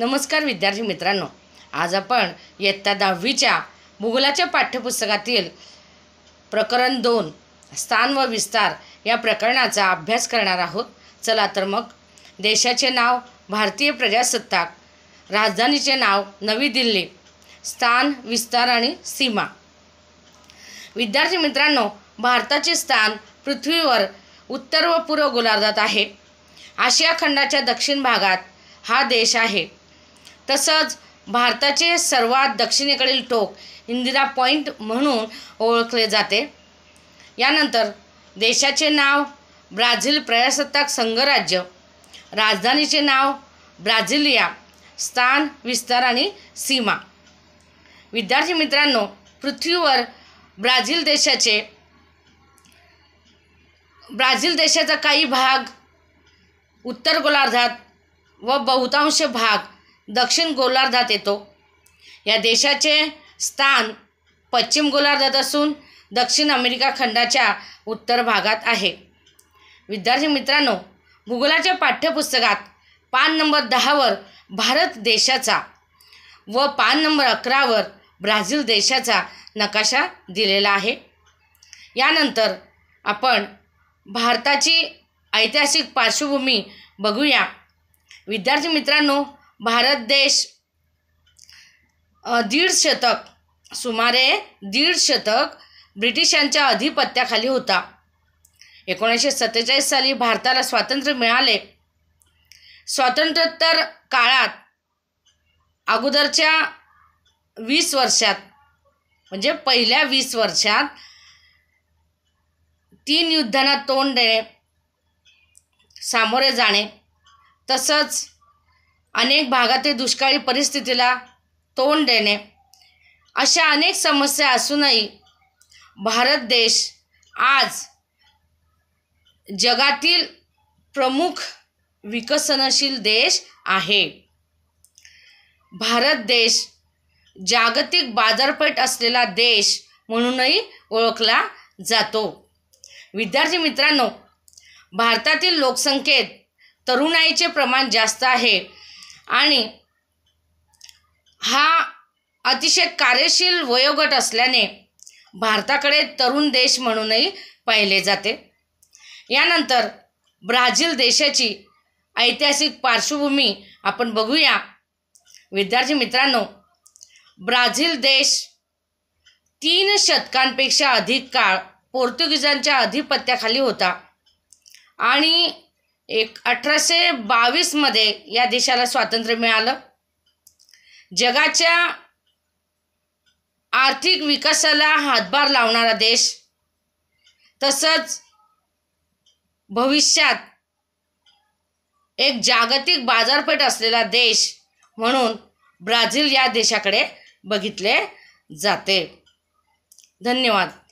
नमस्कार विद्यार्थी मित्रांनो आज आपण इयत्ता दहावीच्या भूगोलाच्या पाठ्यपुस्तकातील प्रकरण दोन स्थान व विस्तार या प्रकरणाचा अभ्यास करणार आहोत चला तर मग देशाचे नाव भारतीय प्रजासत्ताक राजधानीचे नाव नवी दिल्ली स्थान विस्तार आणि सीमा विद्यार्थी मित्रांनो भारताचे स्थान पृथ्वीवर उत्तर व पूर्व गोलार्धात आहे आशिया खंडाच्या दक्षिण भागात हा देश आहे तसंच भारताचे सर्वात दक्षिणेकडील टोक इंदिरा पॉईंट म्हणून ओळखले जाते यानंतर देशाचे नाव ब्राझील प्रजासत्ताक संघराज्य राजधानीचे नाव ब्राझिलिया स्थान विस्तार आणि सीमा विद्यार्थी मित्रांनो पृथ्वीवर ब्राझील देशाचे ब्राझील देशाचा काही भाग उत्तर गोलार्धात व बहुतांश भाग दक्षिण गोलार्धात येतो या देशाचे स्थान पश्चिम गोलार्धात असून दक्षिण अमेरिका खंडाच्या उत्तर भागात आहे विद्यार्थी मित्रांनो भूगोलाच्या पाठ्यपुस्तकात पान नंबर दहावर भारत देशाचा व पान नंबर अकरावर ब्राझील देशाचा नकाशा दिलेला आहे यानंतर आपण भारताची ऐतिहासिक पार्श्वभूमी बघूया विद्यार्थी मित्रांनो भारत देश दीड शतक सुमारे दीड शतक ब्रिटिशांच्या अधिपत्याखाली होता एकोणीसशे सत्तेचाळीस साली भारताला स्वातंत्र्य मिळाले स्वातंत्र्योत्तर काळात अगोदरच्या वीस वर्षात म्हणजे पहिल्या वीस वर्षात तीन युद्धांना तोंड देणे सामोरे जाणे तसंच अनेक भागातील दुष्काळी परिस्थितीला तोंड देणे अशा अनेक समस्या असूनही भारत देश आज जगातील प्रमुख विकसनशील देश आहे भारत देश जागतिक बाजारपेठ असलेला देश म्हणूनही ओळखला जातो विद्यार्थी मित्रांनो भारतातील लोकसंख्येत तरुणाईचे प्रमाण जास्त आहे आणि हा अतिशय कार्यशील वयोगट असल्याने भारताकडे तरुण देश म्हणूनही पाहिले जाते यानंतर ब्राझील देशाची ऐतिहासिक पार्श्वभूमी आपण बघूया विद्यार्थी मित्रांनो ब्राझील देश तीन शतकांपेक्षा अधिक काळ पोर्तुगीजांच्या अधिपत्याखाली होता आणि एक अठराशे बावीसमध्ये या देशाला स्वातंत्र्य मिळालं जगाच्या आर्थिक विकासाला हातभार लावणारा देश तसंच भविष्यात एक जागतिक बाजारपेठ असलेला देश म्हणून ब्राझील या देशाकडे बघितले जाते धन्यवाद